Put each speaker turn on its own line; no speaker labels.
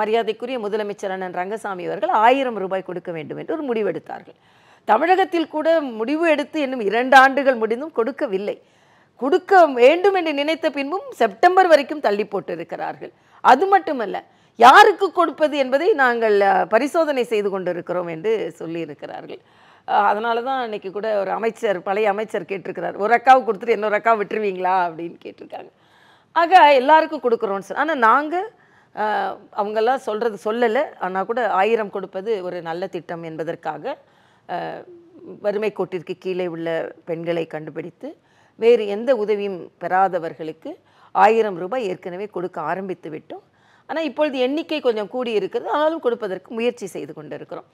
மரியாதைக்குரிய முதலமைச்சர் அண்ணன் ரங்கசாமி அவர்கள் ஆயிரம் ரூபாய் கொடுக்க வேண்டும் என்று ஒரு முடிவெடுத்தார்கள் தமிழகத்தில் கூட முடிவு எடுத்து இன்னும் இரண்டு ஆண்டுகள் முடிந்தும் கொடுக்கவில்லை கொடுக்க வேண்டும் என்று நினைத்த பின்பும் செப்டம்பர் வரைக்கும் தள்ளி போட்டிருக்கிறார்கள் அது மட்டுமல்ல யாருக்கு கொடுப்பது என்பதை நாங்கள் பரிசோதனை செய்து கொண்டிருக்கிறோம் என்று சொல்லியிருக்கிறார்கள் அதனால தான் அன்றைக்கி கூட ஒரு அமைச்சர் பழைய அமைச்சர் கேட்டிருக்கிறார் ஒரு அக்காவை கொடுத்துட்டு இன்னொரு அக்காவை விட்டுருவீங்களா அப்படின்னு கேட்டிருக்காங்க ஆக எல்லாருக்கும் கொடுக்குறோன்னு சொல் ஆனால் நாங்கள் அவங்கெல்லாம் சொல்கிறது சொல்லலை ஆனால் கூட ஆயிரம் கொடுப்பது ஒரு நல்ல திட்டம் என்பதற்காக வறுமை கோட்டிற்கு கீழே உள்ள பெண்களை கண்டுபிடித்து வேறு எந்த உதவியும் பெறாதவர்களுக்கு ஆயிரம் ரூபாய் ஏற்கனவே கொடுக்க ஆரம்பித்து விட்டோம் ஆனால் இப்பொழுது எண்ணிக்கை கொஞ்சம் கூடி இருக்குது ஆனாலும் கொடுப்பதற்கு முயற்சி செய்து கொண்டிருக்கிறோம்